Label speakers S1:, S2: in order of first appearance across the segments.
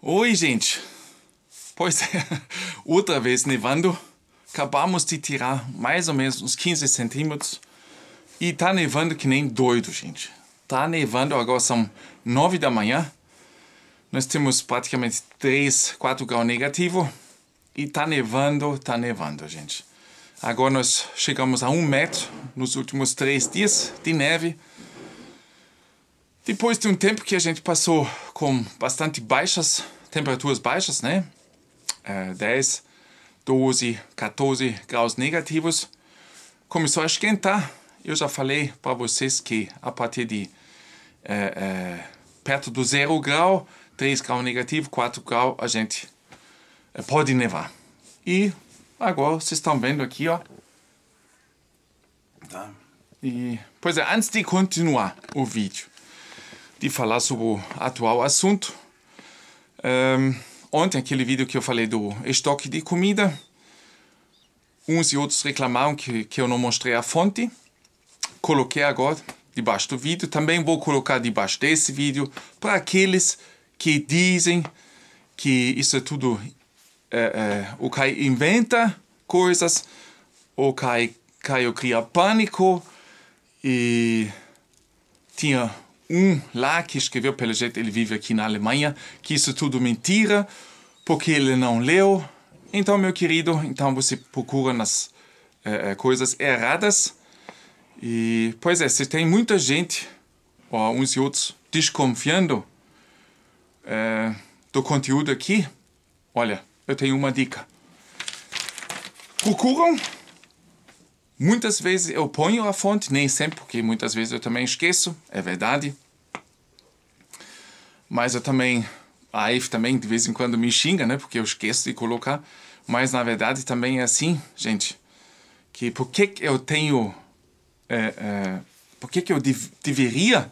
S1: Oi, gente! Pois é, outra vez nevando. Né, Acabamos de tirar mais ou menos uns 15 centímetros. E tá nevando que nem doido, gente. Tá nevando, agora são 9 da manhã. Nós temos praticamente 3, 4 graus negativo. E tá nevando, tá nevando, gente. Agora nós chegamos a um metro nos últimos três dias de neve. Depois de um tempo que a gente passou com bastante baixas, temperaturas baixas, né? 10, 12, 14 graus negativos, começou a esquentar. Eu já falei para vocês que a partir de uh, uh, perto do zero grau, 3 graus negativo, 4 graus, a gente é, pode nevar. E agora vocês estão vendo aqui, ó. Tá. E, pois é, antes de continuar o vídeo, de falar sobre o atual assunto. Um, ontem, aquele vídeo que eu falei do estoque de comida, uns e outros reclamaram que, que eu não mostrei a fonte. Coloquei agora debaixo do vídeo. Também vou colocar debaixo desse vídeo para aqueles que dizem que isso é tudo. É, é, o Kai inventa coisas, o Kai, Caio cria pânico e tinha um lá que escreveu, pelo jeito ele vive aqui na Alemanha, que isso tudo mentira, porque ele não leu. Então, meu querido, então você procura nas eh, eh, coisas erradas. E, pois é, se tem muita gente, ou uns e outros, desconfiando eh, do conteúdo aqui, olha, eu tenho uma dica. Procuram Muitas vezes eu ponho a fonte, nem sempre, porque muitas vezes eu também esqueço, é verdade. Mas eu também, a Eve também de vez em quando me xinga, né? Porque eu esqueço de colocar. Mas na verdade também é assim, gente, que por que eu tenho. É, é, por que eu dev deveria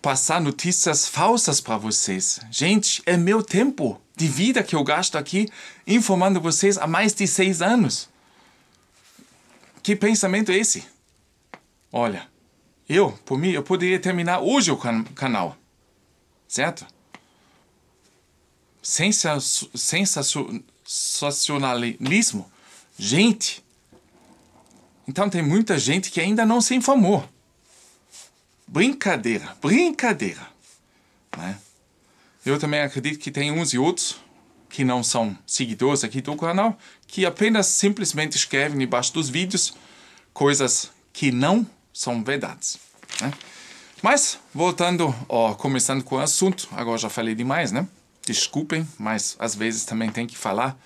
S1: passar notícias falsas para vocês? Gente, é meu tempo de vida que eu gasto aqui informando vocês há mais de seis anos. Que pensamento é esse? Olha, eu, por mim, eu poderia terminar hoje o can canal, certo? sensacionalismo. Gente, então tem muita gente que ainda não se informou. Brincadeira, brincadeira. Né? Eu também acredito que tem uns e outros que não são seguidores aqui do canal, que apenas simplesmente escrevem embaixo dos vídeos coisas que não são verdades. Né? Mas, voltando, ó, começando com o assunto, agora já falei demais, né? Desculpem, mas às vezes também tem que falar.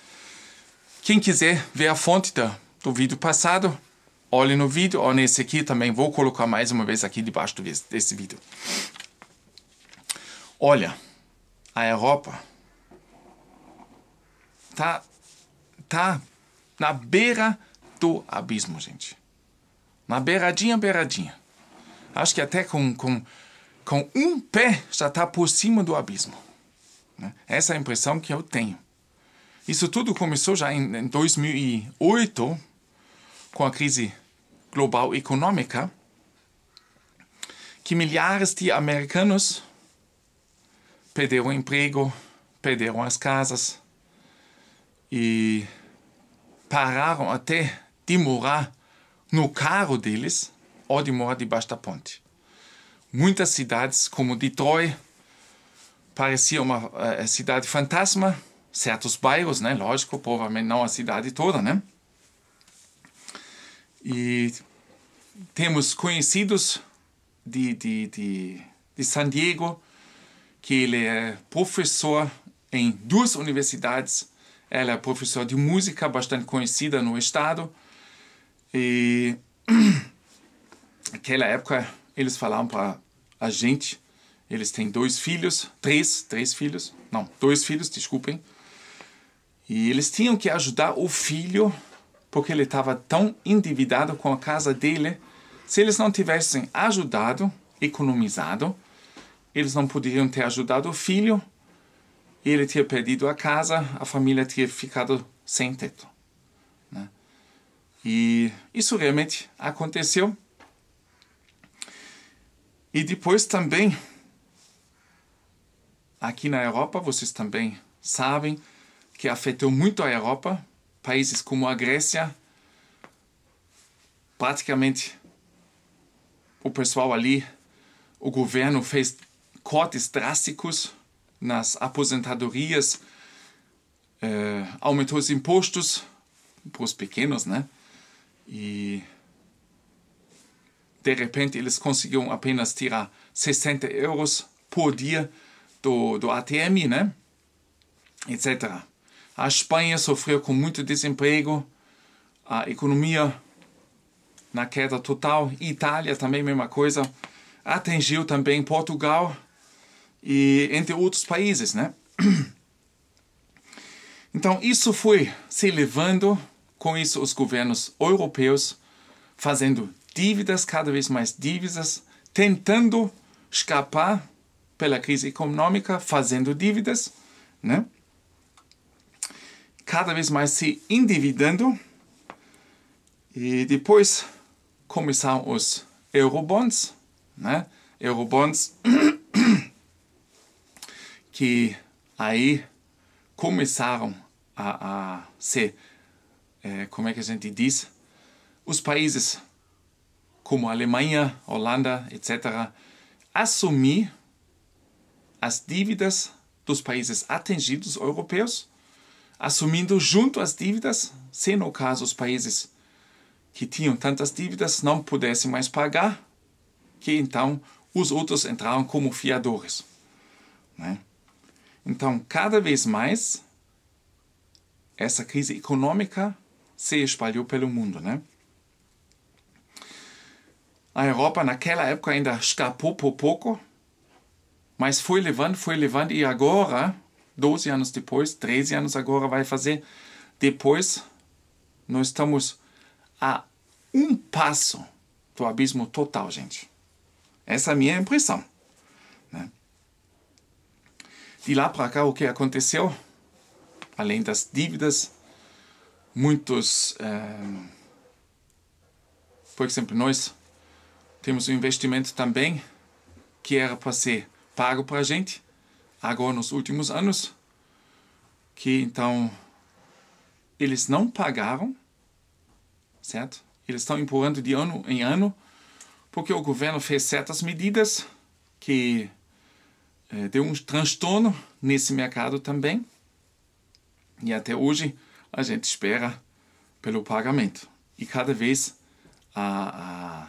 S1: Quem quiser ver a fonte do, do vídeo passado, olhe no vídeo ou nesse aqui também. Vou colocar mais uma vez aqui debaixo desse vídeo. Olha, a Europa tá, tá na beira do abismo, gente. Na beiradinha, beiradinha. Acho que até com, com, com um pé já está por cima do abismo. Né? Essa é a impressão que eu tenho. Isso tudo começou já em, em 2008, com a crise global econômica, que milhares de americanos perderam o emprego, perderam as casas, e pararam até de morar no carro deles ou de morar debaixo da ponte. Muitas cidades, como Detroit, parecia uma uh, cidade fantasma, certos bairros, né? Lógico, provavelmente não a cidade toda, né? E temos conhecidos de, de, de, de San Diego, que ele é professor em duas universidades ela é professora de música, bastante conhecida no estado. E naquela época eles falaram para a gente, eles têm dois filhos, três, três filhos, não, dois filhos, desculpem. E eles tinham que ajudar o filho porque ele estava tão endividado com a casa dele. Se eles não tivessem ajudado, economizado, eles não poderiam ter ajudado o filho ele tinha perdido a casa, a família tinha ficado sem teto. Né? E isso realmente aconteceu. E depois também, aqui na Europa, vocês também sabem que afetou muito a Europa. Países como a Grécia, praticamente o pessoal ali, o governo fez cortes drásticos nas aposentadorias, eh, aumentou os impostos para os pequenos, né? E de repente eles conseguiram apenas tirar 60 euros por dia do, do ATM, né? Etc. A Espanha sofreu com muito desemprego, a economia na queda total, Itália também mesma coisa, atingiu também Portugal e entre outros países, né? Então isso foi se levando, com isso os governos europeus fazendo dívidas, cada vez mais dívidas, tentando escapar pela crise econômica, fazendo dívidas, né? Cada vez mais se endividando. E depois começaram os eurobonds, né? Eurobonds que aí começaram a, a ser, é, como é que a gente diz, os países como a Alemanha, Holanda, etc., assumir as dívidas dos países atingidos europeus, assumindo junto as dívidas, se no caso os países que tinham tantas dívidas não pudessem mais pagar, que então os outros entraram como fiadores. Né? Então, cada vez mais, essa crise econômica se espalhou pelo mundo, né? A Europa naquela época ainda escapou por pouco, mas foi levando, foi levando e agora, 12 anos depois, 13 anos agora vai fazer depois, nós estamos a um passo do abismo total, gente. Essa é a minha impressão. Né? De lá para cá, o que aconteceu? Além das dívidas, muitos. Eh, por exemplo, nós temos um investimento também que era para ser pago para a gente, agora nos últimos anos, que então eles não pagaram, certo? Eles estão empurrando de ano em ano, porque o governo fez certas medidas que é, deu um transtorno nesse mercado também. E até hoje a gente espera pelo pagamento. E cada vez a, a,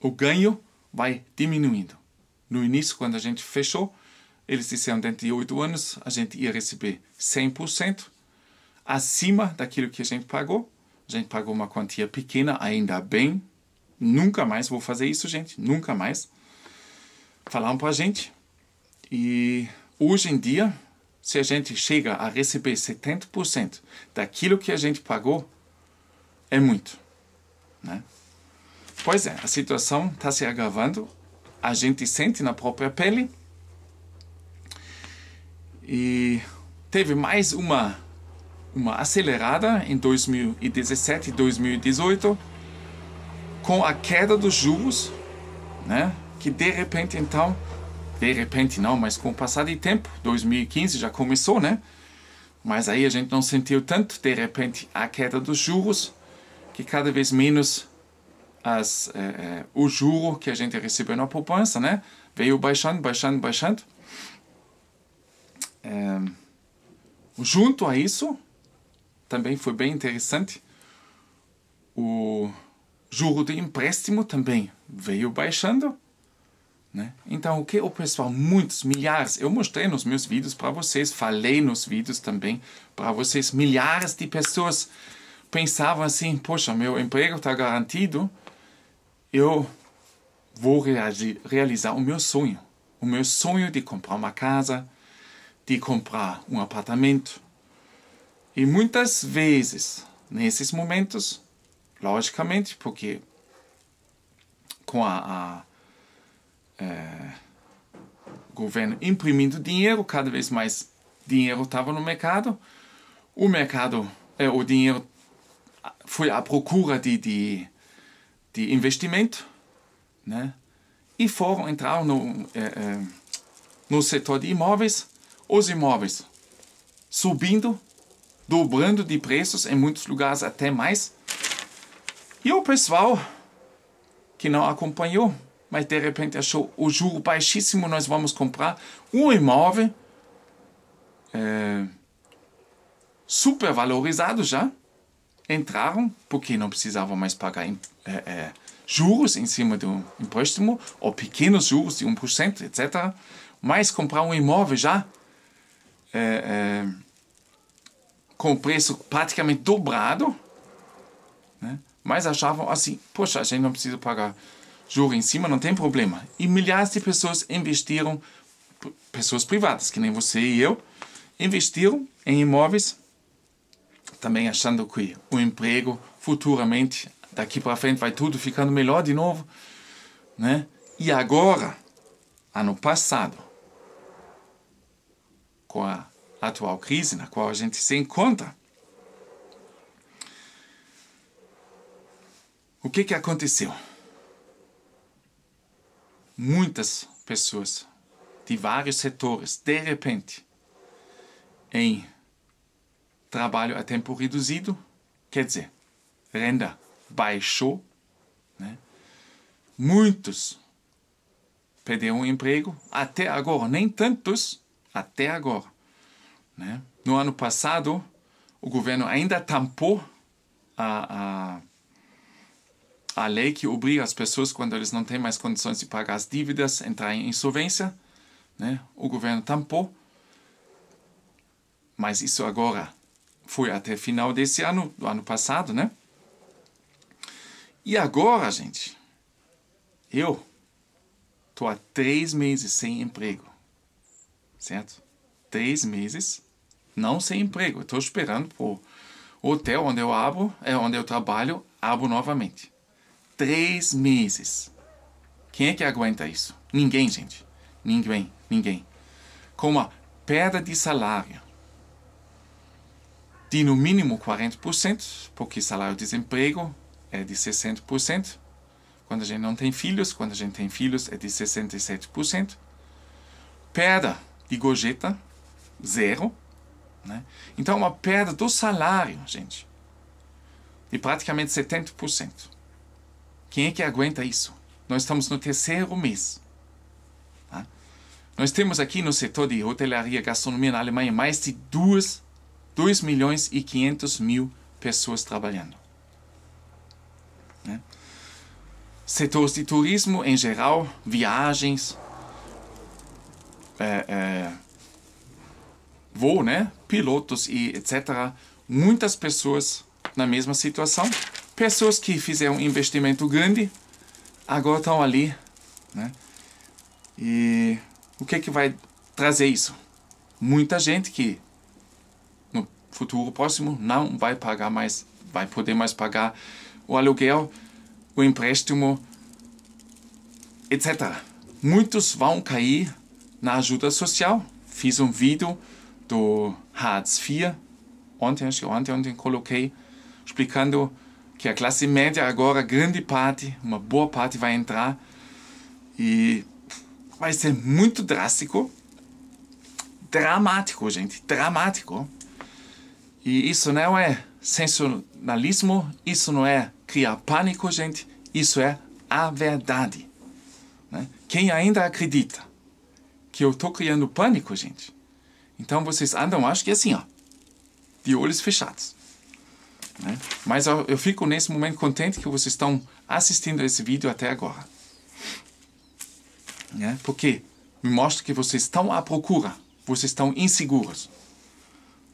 S1: o ganho vai diminuindo. No início, quando a gente fechou, eles disseram dentro de oito anos a gente ia receber 100% acima daquilo que a gente pagou. A gente pagou uma quantia pequena, ainda bem. Nunca mais vou fazer isso, gente. Nunca mais. Falaram para a gente. E hoje em dia, se a gente chega a receber 70% daquilo que a gente pagou, é muito. Né? Pois é, a situação está se agravando, a gente sente na própria pele. E teve mais uma, uma acelerada em 2017 e 2018 com a queda dos juros, né? que de repente então de repente não, mas com o passar de tempo, 2015 já começou, né? Mas aí a gente não sentiu tanto, de repente, a queda dos juros, que cada vez menos as, eh, eh, o juro que a gente recebeu na poupança, né? Veio baixando, baixando, baixando. É, junto a isso, também foi bem interessante, o juro de empréstimo também veio baixando né? Então, o que o pessoal, muitos, milhares, eu mostrei nos meus vídeos para vocês, falei nos vídeos também para vocês, milhares de pessoas pensavam assim: poxa, meu emprego está garantido, eu vou realizar o meu sonho. O meu sonho de comprar uma casa, de comprar um apartamento. E muitas vezes, nesses momentos, logicamente, porque com a, a é, governo imprimindo dinheiro, cada vez mais dinheiro estava no mercado. O mercado, é, o dinheiro foi à procura de, de, de investimento, né? E foram, entraram no, é, é, no setor de imóveis, os imóveis subindo, dobrando de preços, em muitos lugares até mais. E o pessoal que não acompanhou mas de repente achou o juro baixíssimo, nós vamos comprar um imóvel é, super valorizado já. Entraram porque não precisavam mais pagar é, é, juros em cima de um empréstimo, ou pequenos juros de 1%, etc. Mas comprar um imóvel já é, é, com o preço praticamente dobrado, né? mas achavam assim: poxa, a gente não precisa pagar juro em cima, não tem problema. E milhares de pessoas investiram, pessoas privadas, que nem você e eu, investiram em imóveis, também achando que o emprego futuramente, daqui para frente, vai tudo ficando melhor de novo. Né? E agora, ano passado, com a atual crise na qual a gente se encontra, o que, que aconteceu? muitas pessoas de vários setores, de repente, em trabalho a tempo reduzido, quer dizer, renda baixou, né? muitos perderam o emprego, até agora, nem tantos, até agora. Né? No ano passado, o governo ainda tampou a, a a lei que obriga as pessoas, quando eles não têm mais condições de pagar as dívidas, entrar em insolvência. Né? O governo tampou. Mas isso agora foi até final desse ano, do ano passado, né? E agora, gente, eu tô há três meses sem emprego, certo? Três meses não sem emprego. Estou esperando por o hotel onde eu abro, é onde eu trabalho, abro novamente. Três meses. Quem é que aguenta isso? Ninguém, gente. Ninguém, ninguém. Com uma perda de salário de no mínimo 40%, porque salário-desemprego é de 60%. Quando a gente não tem filhos, quando a gente tem filhos é de 67%. Perda de gorjeta, zero. Né? Então, uma perda do salário, gente, de praticamente 70%. Quem é que aguenta isso? Nós estamos no terceiro mês. Tá? Nós temos aqui no setor de hotelaria e gastronomia na Alemanha mais de 2, 2 milhões e 500 mil pessoas trabalhando. Né? Setores de turismo em geral, viagens, é, é, voo, né? pilotos e etc. Muitas pessoas na mesma situação. Pessoas que fizeram um investimento grande, agora estão ali, né? E o que é que vai trazer isso? Muita gente que no futuro próximo não vai pagar mais, vai poder mais pagar o aluguel, o empréstimo, etc. Muitos vão cair na ajuda social. Fiz um vídeo do Hartz IV ontem, ontem, ontem coloquei explicando que a classe média agora, grande parte, uma boa parte vai entrar e vai ser muito drástico, dramático, gente, dramático. E isso não é sensacionalismo, isso não é criar pânico, gente, isso é a verdade. Né? Quem ainda acredita que eu estou criando pânico, gente, então vocês andam, acho que assim, ó, de olhos fechados. Né? Mas eu, eu fico nesse momento contente que vocês estão assistindo esse vídeo até agora. Né? Porque me mostra que vocês estão à procura, vocês estão inseguros.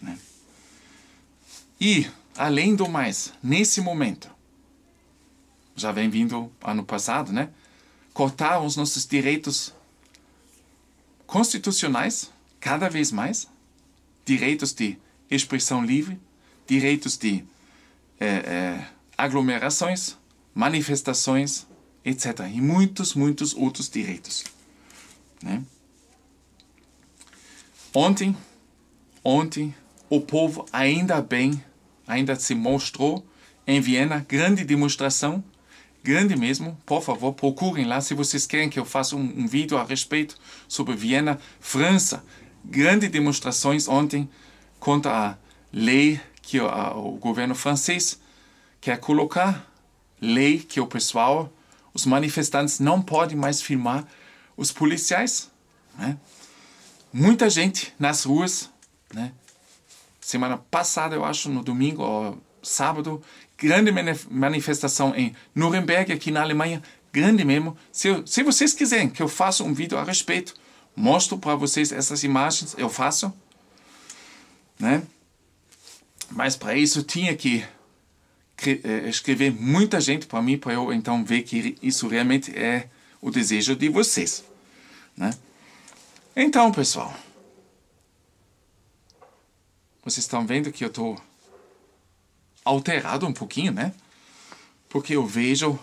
S1: Né? E, além do mais, nesse momento, já vem vindo ano passado, né? Cortaram os nossos direitos constitucionais cada vez mais, direitos de expressão livre, direitos de é, é, aglomerações, manifestações, etc. E muitos, muitos outros direitos. Né? Ontem, ontem, o povo ainda bem, ainda se mostrou em Viena, grande demonstração, grande mesmo. Por favor, procurem lá se vocês querem que eu faça um, um vídeo a respeito sobre Viena, França. Grande demonstrações ontem contra a lei que o, a, o governo francês quer colocar lei que o pessoal, os manifestantes não podem mais firmar os policiais. Né? Muita gente nas ruas, né? semana passada eu acho, no domingo ou sábado, grande manifestação em Nuremberg, aqui na Alemanha, grande mesmo. Se, eu, se vocês quiserem que eu faça um vídeo a respeito, mostro para vocês essas imagens, eu faço. Né? Mas para isso tinha que eh, escrever muita gente para mim, para eu então ver que isso realmente é o desejo de vocês. Né? Então, pessoal, vocês estão vendo que eu estou alterado um pouquinho, né? Porque eu vejo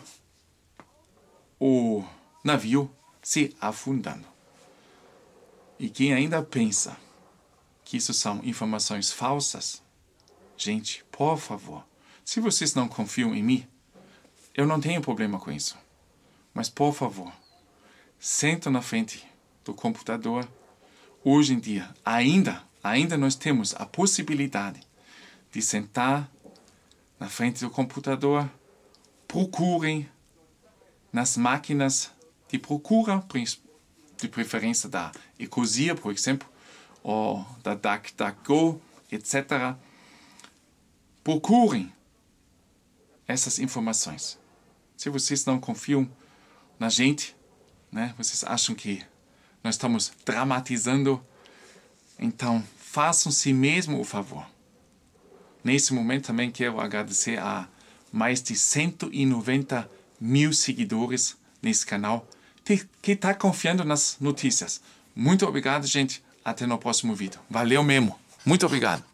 S1: o navio se afundando. E quem ainda pensa que isso são informações falsas, Gente, por favor, se vocês não confiam em mim, eu não tenho problema com isso. Mas por favor, senta na frente do computador. Hoje em dia, ainda, ainda nós temos a possibilidade de sentar na frente do computador. Procurem nas máquinas de procura, de preferência da Ecosia, por exemplo, ou da DuckDuckGo, etc Procurem essas informações. Se vocês não confiam na gente, né, vocês acham que nós estamos dramatizando, então façam-se mesmo o favor. Nesse momento também quero agradecer a mais de 190 mil seguidores nesse canal que está confiando nas notícias. Muito obrigado, gente. Até no próximo vídeo. Valeu mesmo. Muito obrigado.